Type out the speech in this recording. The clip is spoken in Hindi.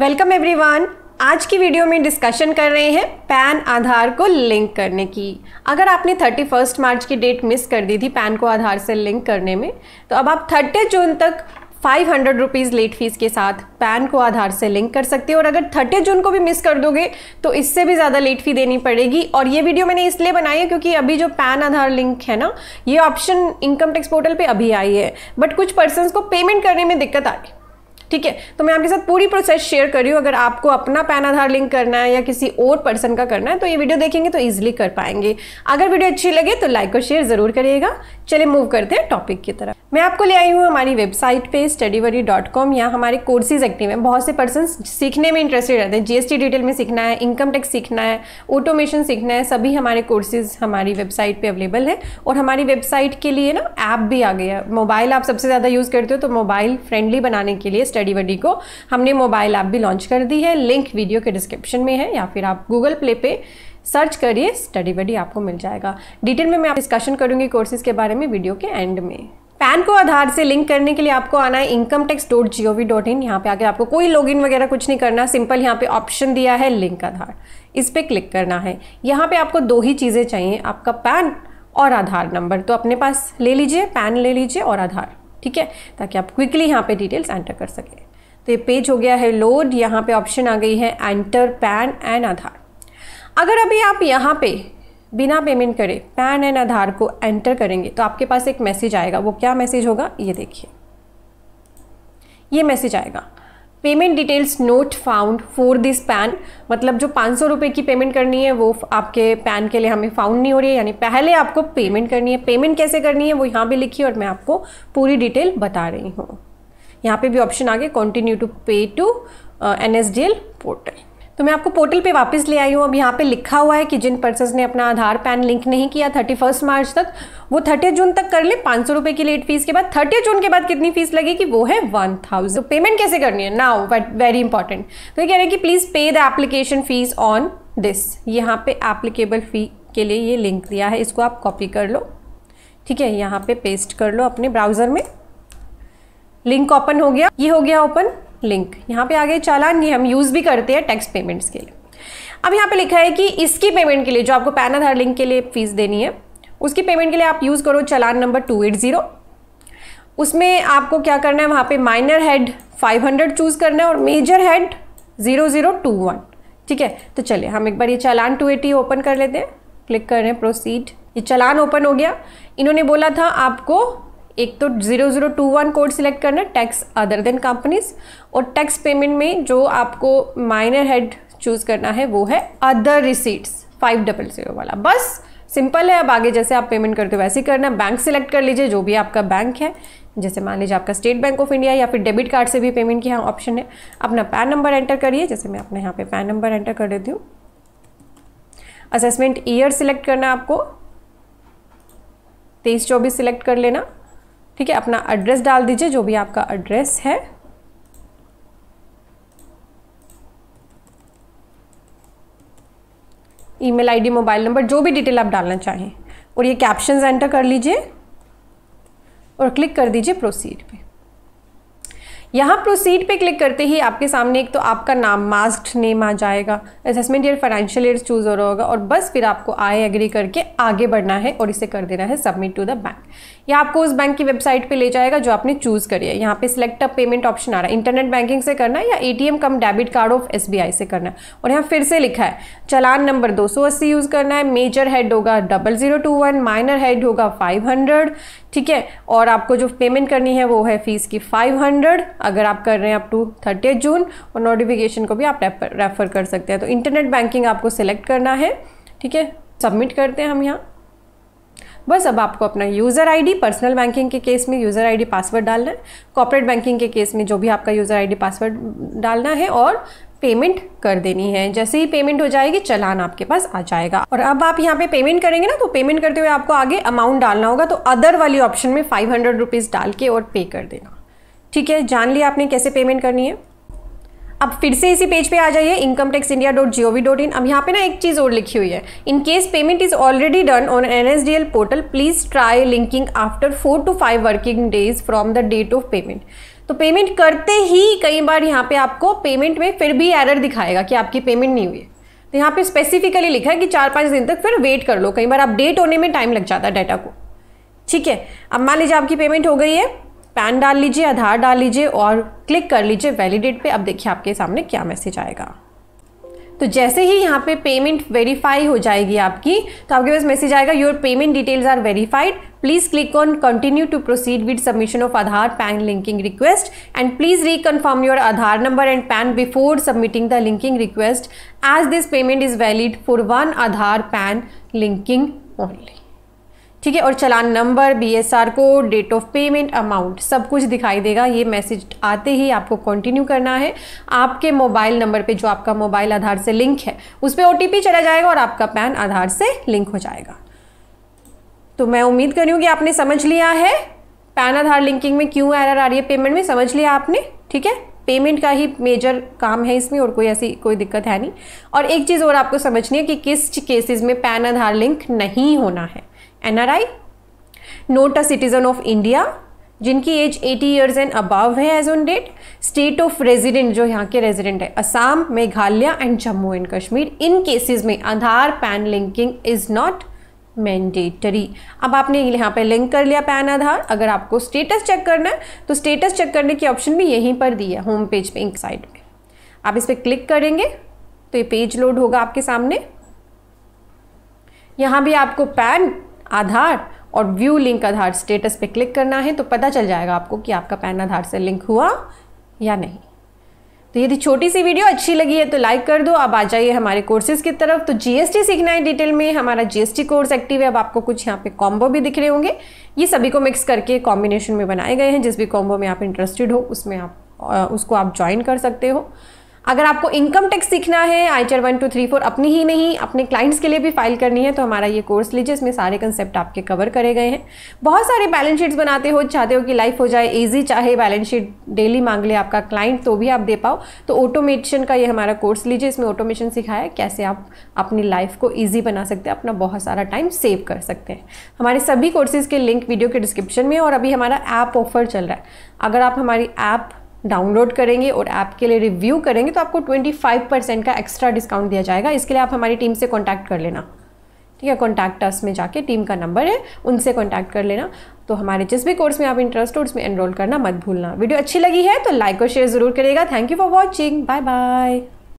वेलकम एवरीवन आज की वीडियो में डिस्कशन कर रहे हैं पैन आधार को लिंक करने की अगर आपने 31 मार्च की डेट मिस कर दी थी पैन को आधार से लिंक करने में तो अब आप 30 जून तक five hundred rupees late fees के साथ पैन को आधार से लिंक कर सकते हो और अगर थर्टी जून को भी मिस कर दोगे तो इससे भी ज़्यादा लेट फी देनी पड़ेगी और ये वीडियो मैंने इसलिए बनाई है क्योंकि अभी जो पैन आधार लिंक है ना ये ऑप्शन इनकम टैक्स पोर्टल पे अभी आई है बट कुछ पर्सनस को पेमेंट करने में दिक्कत आ रही ठीक है तो मैं आपके साथ पूरी प्रोसेस शेयर कर रही हूँ अगर आपको अपना पैन आधार लिंक करना है या किसी और पर्सन का करना है तो ये वीडियो देखेंगे तो ईजिली कर पाएंगे अगर वीडियो अच्छी लगे तो लाइक और शेयर ज़रूर करिएगा चलिए मूव करते हैं टॉपिक की तरफ मैं आपको ले आई हूँ हमारी वेबसाइट पे स्टडीवरी डॉट कॉम यहाँ हमारे कोर्सेज एक्टिव हैं बहुत से पर्सन सीखने में इंटरेस्टेड रहते हैं जीएसटी डिटेल में सीखना है इनकम टैक्स सीखना है ऑटोमेशन सीखना है सभी हमारे कोर्सेज हमारी वेबसाइट पे अवेलेबल है और हमारी वेबसाइट के लिए ना ऐप भी आ गया है मोबाइल आप सबसे ज़्यादा यूज़ करते हो तो मोबाइल फ्रेंडली बनाने के लिए स्टडी वडी को हमने मोबाइल ऐप भी लॉन्च कर दी है लिंक वीडियो के डिस्क्रिप्शन में है या फिर आप गूगल प्ले पे सर्च करिए स्टडी वडी आपको मिल जाएगा डिटेल में मैं आप डिस्कशन करूँगी कोर्सेज के बारे में वीडियो के एंड में पैन को आधार से लिंक करने के लिए आपको आना है income tax dot G O V dot in यहाँ पर आके आपको कोई लॉग इन वगैरह कुछ नहीं करना सिंपल यहाँ पे ऑप्शन दिया है लिंक आधार इस पर क्लिक करना है यहाँ पे आपको दो ही चीज़ें चाहिए आपका पैन और आधार नंबर तो अपने पास ले लीजिए पैन ले लीजिए और आधार ठीक है ताकि आप क्विकली यहाँ पे डिटेल्स एंटर कर सकें तो ये पेज हो गया है लोड यहाँ पे ऑप्शन आ गई है एंटर पैन एंड आधार अगर अभी आप यहाँ पे बिना पेमेंट करे पैन एंड आधार को एंटर करेंगे तो आपके पास एक मैसेज आएगा वो क्या मैसेज होगा ये देखिए ये मैसेज आएगा payment details not found for this PAN मतलब जो पाँच सौ रुपये की पेमेंट करनी है वो आपके पैन के लिए हमें फाउंड नहीं हो रही है यानी पहले आपको पेमेंट करनी है पेमेंट कैसे करनी है वो यहाँ भी लिखी और मैं आपको पूरी डिटेल बता रही हूँ यहाँ पे भी ऑप्शन आ गया continue to pay to N S D L portal तो मैं आपको पोर्टल पे वापस ले आई हूँ अब यहाँ पे लिखा हुआ है कि जिन पर्सन ने अपना आधार पैन लिंक नहीं किया थर्टी फर्स्ट मार्च तक वो थर्टी जून तक कर ले पाँच सौ रुपये की लेट फीस के बाद थर्टी जून के बाद कितनी फीस लगेगी वो है वन थाउजेंड तो पेमेंट कैसे करनी है नाउ बट वेरी इंपॉर्टेंट तो ये कह रहे हैं कि please pay the application fees on this यहाँ पे एप्लीकेबल फ़ी के लिए ये लिंक दिया है इसको आप कॉपी कर लो ठीक है यहाँ पे पेस्ट कर लो अपने ब्राउज़र में लिंक ओपन हो गया ये हो गया ओपन लिंक यहाँ पे आ गए चालान ये हम यूज़ भी करते हैं टैक्स पेमेंट्स के लिए अब यहाँ पे लिखा है कि इसकी पेमेंट के लिए जो आपको पैन आधार लिंक के लिए फीस देनी है उसकी पेमेंट के लिए आप यूज़ करो चालान नंबर टू एट ज़ीरो उसमें आपको क्या करना है वहाँ पे माइनर हेड हंड्रेड चूज़ करना है और मेजर हेड वन ठीक है तो चलिए हम एक बार ये चालान टू एटी ओपन कर लेते हैं क्लिक कर रहे हैं प्रोसीड ये चालान ओपन हो गया इन्होंने बोला था आपको एक तो 0021 कोड सिलेक्ट करना है टैक्स अदर देन कंपनीज और टैक्स पेमेंट में जो आपको माइनर हेड चूज़ करना है वो है other receipts five double zero वाला बस सिंपल है अब आगे जैसे आप पेमेंट करते हो वैसे ही करना बैंक सिलेक्ट कर लीजिए जो भी आपका बैंक है जैसे मान लीजिए आपका स्टेट बैंक ऑफ इंडिया या फिर डेबिट कार्ड से भी पेमेंट की यहाँ ऑप्शन है अपना पैन नंबर एंटर करिए जैसे मैं अपने यहाँ पे पैन नंबर एंटर कर देती हूँ असेसमेंट ईयर सिलेक्ट करना आपको तेईस चौबीस सिलेक्ट कर लेना ठीक है अपना एड्रेस डाल दीजिए जो भी आपका एड्रेस है ईमेल आईडी मोबाइल नंबर जो भी डिटेल आप डालना चाहें और ये कैप्शन एंटर कर लीजिए और क्लिक कर दीजिए प्रोसीड पे यहाँ प्रोसीड पे क्लिक करते ही आपके सामने एक तो आपका नाम मास्क नेम आ जाएगा assessment year financial year choose हो रहा होगा और बस फिर आपको आई एग्री करके आगे बढ़ना है और इसे कर देना है सबमिट टू द बैंक या आपको उस बैंक की वेबसाइट पे ले जाएगा जो आपने चूज़ करी है यहाँ पे सिलेक्ट अ पेमेंट ऑप्शन आ रहा है इंटरनेट बैंकिंग से करना है या ATM cum debit card of SBI से करना है और यहाँ फिर से लिखा है चलान नंबर 280 यूज़ करना है मेजर हेड होगा double zero two one minor head होगा फाइव हंड्रेड ठीक है और आपको जो पेमेंट करनी है वो है फीस की फाइव हंड्रेड अगर आप कर रहे हैं अप टू थर्टी जून और नोटिफिकेशन को भी आप रेफर कर सकते हैं तो इंटरनेट बैंकिंग आपको सिलेक्ट करना है ठीक है सबमिट करते हैं हम यहाँ बस अब आपको अपना यूज़र आईडी पर्सनल बैंकिंग के केस में यूज़र आईडी पासवर्ड डालना है कॉपरेट बैंकिंग के केस में जो भी आपका यूज़र आईडी पासवर्ड डालना है और पेमेंट कर देनी है जैसे ही पेमेंट हो जाएगी चलान आपके पास आ जाएगा और अब आप यहाँ पे पेमेंट करेंगे ना तो पेमेंट करते हुए आपको आगे अमाउंट डालना होगा तो अदर वाली ऑप्शन में फाइव हंड्रेड रुपीज़ डाल के और पे कर देना ठीक है जान लिया आपने कैसे पेमेंट करनी है अब फिर से इसी पेज पे आ जाइए income tax India dot G O V dot in अब यहाँ पे ना एक चीज़ और लिखी हुई है in case payment is already done on N S D L portal please try linking after four to five working days from the date of payment तो पेमेंट करते ही कई बार यहाँ पे आपको पेमेंट में फिर भी एरर दिखाएगा कि आपकी पेमेंट नहीं हुई है तो यहाँ पे स्पेसिफिकली लिखा है कि चार पाँच दिन तक फिर वेट कर लो कई बार अपडेट होने में टाइम लग जाता है डाटा को ठीक है अब मान लीजिए आपकी पेमेंट हो गई है पैन डाल लीजिए आधार डाल लीजिए और क्लिक कर लीजिए वैलिडेट पे अब देखिए आपके सामने क्या मैसेज आएगा तो जैसे ही यहाँ पे पेमेंट वेरीफाई हो जाएगी आपकी तो आपके पास मैसेज आएगा your payment details are verified please click on continue to proceed with submission of Aadhaar PAN linking request and please reconfirm your Aadhaar number and PAN before submitting the linking request as this payment is valid for one Aadhaar PAN linking only ठीक है और चलान नंबर बीएसआर को डेट ऑफ पेमेंट अमाउंट सब कुछ दिखाई देगा ये मैसेज आते ही आपको कंटिन्यू करना है आपके मोबाइल नंबर पे जो आपका मोबाइल आधार से लिंक है उस पर ओ चला जाएगा और आपका पैन आधार से लिंक हो जाएगा तो मैं उम्मीद रही हूँ कि आपने समझ लिया है पैन आधार लिंकिंग में क्यों एरर आ रही है पेमेंट में समझ लिया आपने ठीक है पेमेंट का ही मेजर काम है इसमें और कोई ऐसी कोई दिक्कत है नहीं और एक चीज़ और आपको समझनी है कि किस केसेस में पैन आधार लिंक नहीं होना है I not a citizen of India जिनकी एज 80 इयर्स एंड अबव है age on date state of resident जो यहाँ के रेजिडेंट है Assam Meghalaya and Jammu and Kashmir in cases में Aadhaar PAN linking is not mandatory अब आपने यहाँ पे लिंक कर लिया पैन आधार अगर आपको स्टेटस चेक करना है तो स्टेटस चेक करने की ऑप्शन भी यहीं पर दी है होम पेज पे इंक साइड में आप इस पर क्लिक करेंगे तो ये पेज लोड होगा आपके सामने यहाँ भी आपको पैन आधार और व्यू लिंक आधार स्टेटस पे क्लिक करना है तो पता चल जाएगा आपको कि आपका पैन आधार से लिंक हुआ या नहीं तो यदि छोटी सी वीडियो अच्छी लगी है तो लाइक कर दो अब आ जाइए हमारे कोर्सेज की तरफ तो जीएसटी सीखना है डिटेल में हमारा जीएसटी कोर्स एक्टिव है अब आपको कुछ यहाँ पे कॉम्बो भी दिख रहे होंगे ये सभी को मिक्स करके कॉम्बिनेशन में बनाए गए हैं जिस भी कॉम्बो में आप इंटरेस्टेड हो उसमें आप उसको आप ज्वाइन कर सकते हो अगर आपको इनकम टैक्स सीखना है आई चर वन टू थ्री फोर अपनी ही नहीं अपने क्लाइंट्स के लिए भी फाइल करनी है तो हमारा ये कोर्स लीजिए इसमें सारे कंसेप्ट आपके कवर करे गए हैं बहुत सारे बैलेंस शीट्स बनाते हो चाहते हो कि लाइफ हो जाए ईजी चाहे बैलेंस शीट डेली मांग ले आपका क्लाइंट तो भी आप दे पाओ तो ऑटोमेशन का ये हमारा कोर्स लीजिए इसमें ऑटोमेशन सिखाया कैसे आप अपनी लाइफ को ईजी बना सकते हैं अपना बहुत सारा टाइम सेव कर सकते हैं हमारे सभी कोर्सेज़ के लिंक वीडियो के डिस्क्रिप्शन में और अभी हमारा ऐप ऑफर चल रहा है अगर आप हमारी ऐप डाउनलोड करेंगे और ऐप के लिए रिव्यू करेंगे तो आपको 25 परसेंट का एक्स्ट्रा डिस्काउंट दिया जाएगा इसके लिए आप हमारी टीम से कॉन्टैक्ट कर लेना ठीक है कॉन्टैक्ट अस में जाके टीम का नंबर है उनसे कॉन्टैक्ट कर लेना तो हमारे जिस भी कोर्स में आप इंटरेस्ट हो उसमें एनरोल करना मत भूलना वीडियो अच्छी लगी है तो लाइक और शेयर ज़रूर करेगा thank you for watching bye bye